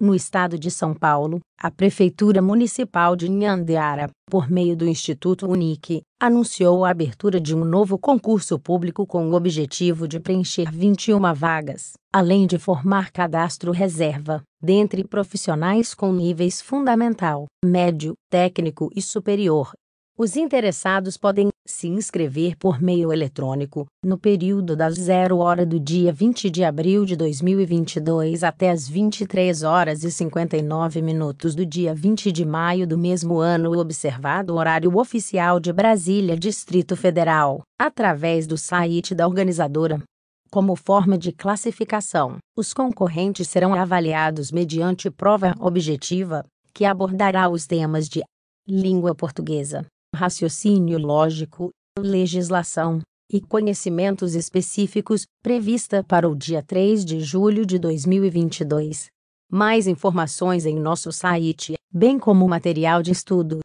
No estado de São Paulo, a Prefeitura Municipal de Nhandeara, por meio do Instituto Unique, anunciou a abertura de um novo concurso público com o objetivo de preencher 21 vagas, além de formar cadastro reserva, dentre profissionais com níveis fundamental, médio, técnico e superior. Os interessados podem se inscrever por meio eletrônico, no período das 0 hora do dia 20 de abril de 2022 até as 23 horas e 59 minutos do dia 20 de maio do mesmo ano, observado o horário oficial de Brasília, Distrito Federal, através do site da organizadora. Como forma de classificação, os concorrentes serão avaliados mediante prova objetiva, que abordará os temas de língua portuguesa, raciocínio lógico, legislação e conhecimentos específicos, prevista para o dia 3 de julho de 2022. Mais informações em nosso site, bem como material de estudo.